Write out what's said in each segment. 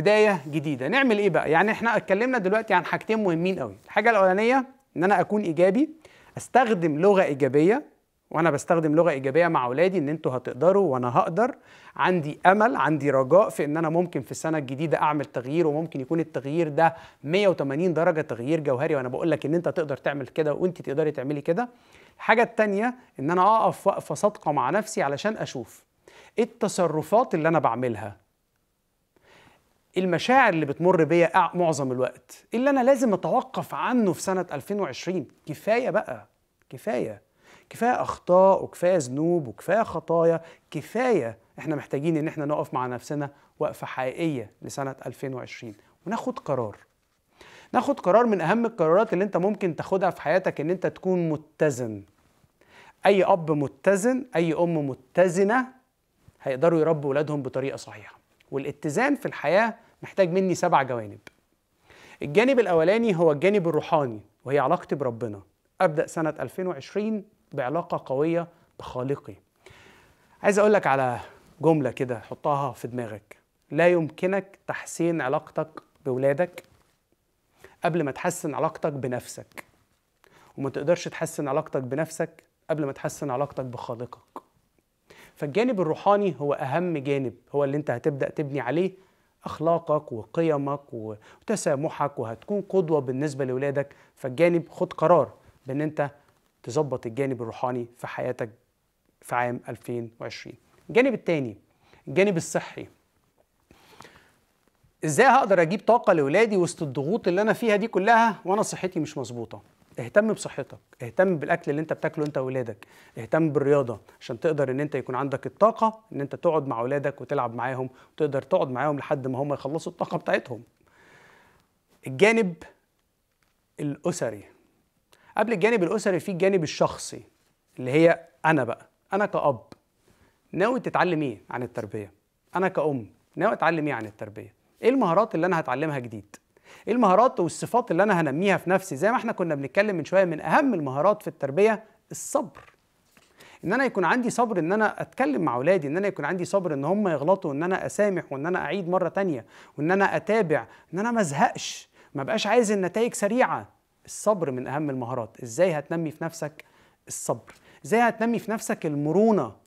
بدايه جديده نعمل ايه بقى يعني احنا اتكلمنا دلوقتي عن حاجتين مهمين قوي الحاجه الاولانيه ان انا اكون ايجابي استخدم لغه ايجابيه وانا بستخدم لغه ايجابيه مع اولادي ان انتوا هتقدروا وانا هقدر عندي امل عندي رجاء في ان انا ممكن في السنه الجديده اعمل تغيير وممكن يكون التغيير ده 180 درجه تغيير جوهري وانا بقول لك ان انت تقدر تعمل كده وانت تقدري تعملي كده الحاجه الثانيه ان انا اقف وقفه صادقه مع نفسي علشان اشوف ايه التصرفات اللي انا بعملها المشاعر اللي بتمر بيا معظم الوقت اللي انا لازم اتوقف عنه في سنه 2020 كفايه بقى كفايه كفايه اخطاء وكفايه ذنوب وكفايه خطايا كفايه احنا محتاجين ان احنا نقف مع نفسنا وقفه حقيقيه لسنه 2020 وناخد قرار ناخد قرار من اهم القرارات اللي انت ممكن تاخدها في حياتك ان انت تكون متزن اي اب متزن اي ام متزنه هيقدروا يربوا اولادهم بطريقه صحيحه والاتزان في الحياة محتاج مني سبع جوانب الجانب الأولاني هو الجانب الروحاني وهي علاقتي بربنا أبدأ سنة 2020 بعلاقة قوية بخالقي عايز أقول لك على جملة كده حطها في دماغك لا يمكنك تحسين علاقتك بولادك قبل ما تحسن علاقتك بنفسك وما تقدرش تحسن علاقتك بنفسك قبل ما تحسن علاقتك بخالقك فالجانب الروحاني هو أهم جانب هو اللي أنت هتبدأ تبني عليه أخلاقك وقيمك وتسامحك وهتكون قدوة بالنسبة لأولادك فالجانب خد قرار بأن أنت تظبط الجانب الروحاني في حياتك في عام 2020 الجانب الثاني الجانب الصحي ازاي هقدر اجيب طاقه لاولادي وسط الضغوط اللي انا فيها دي كلها وانا صحتي مش مظبوطه اهتم بصحتك اهتم بالاكل اللي انت بتاكله انت واولادك اهتم بالرياضه عشان تقدر ان انت يكون عندك الطاقه ان انت تقعد مع اولادك وتلعب معاهم وتقدر تقعد معاهم لحد ما هم يخلصوا الطاقه بتاعتهم الجانب الاسري قبل الجانب الاسري في الجانب الشخصي اللي هي انا بقى انا كاب ناوي تتعلم ايه عن التربيه انا كأم ناوي اتعلم ايه عن التربيه ايه المهارات اللي انا هتعلمها جديد ايه المهارات والصفات اللي انا هنميها في نفسي زي ما احنا كنا بنتكلم من شويه من اهم المهارات في التربيه الصبر ان انا يكون عندي صبر ان انا اتكلم مع اولادي ان انا يكون عندي صبر ان هم يغلطوا وان انا اسامح وان انا اعيد مره تانية وان انا اتابع ان انا ما ازهقش ما بقاش عايز النتائج سريعه الصبر من اهم المهارات ازاي هتنمي في نفسك الصبر ازاي هتنمي في نفسك المرونه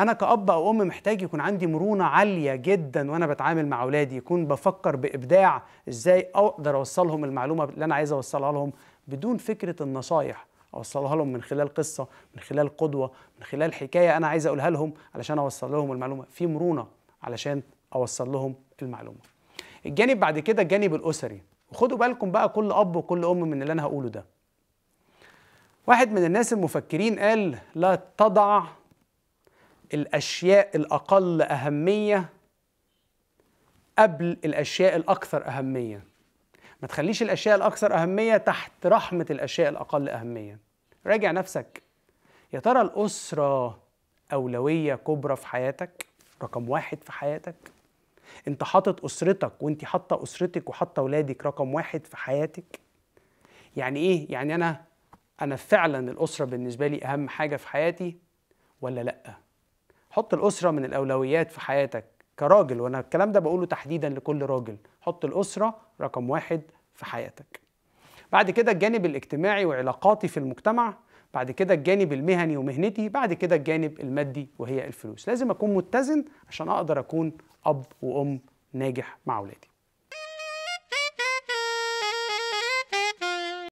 انا كاب او ام محتاج يكون عندي مرونه عاليه جدا وانا بتعامل مع اولادي يكون بفكر بابداع ازاي اقدر اوصلهم المعلومه اللي انا عايز اوصلها لهم بدون فكره النصايح اوصلها لهم من خلال قصه من خلال قدوه من خلال حكايه انا عايز اقولها لهم علشان اوصل لهم المعلومه في مرونه علشان اوصل لهم المعلومه الجانب بعد كده الجانب الاسري وخدوا بالكم بقى كل اب وكل ام من اللي انا هقوله ده واحد من الناس المفكرين قال لا تضع الاشياء الاقل اهميه قبل الاشياء الاكثر اهميه ما تخليش الاشياء الاكثر اهميه تحت رحمه الاشياء الاقل اهميه راجع نفسك يا ترى الاسره اولويه كبرى في حياتك رقم واحد في حياتك انت حاطط اسرتك وانت حاطه اسرتك وحاطه اولادك رقم واحد في حياتك يعني ايه يعني انا انا فعلا الاسره بالنسبه لي اهم حاجه في حياتي ولا لأ حط الاسره من الاولويات في حياتك كراجل وانا الكلام ده بقوله تحديدا لكل راجل حط الاسره رقم واحد في حياتك بعد كده الجانب الاجتماعي وعلاقاتي في المجتمع بعد كده الجانب المهني ومهنتي بعد كده الجانب المادي وهي الفلوس لازم اكون متزن عشان اقدر اكون اب وام ناجح مع اولادي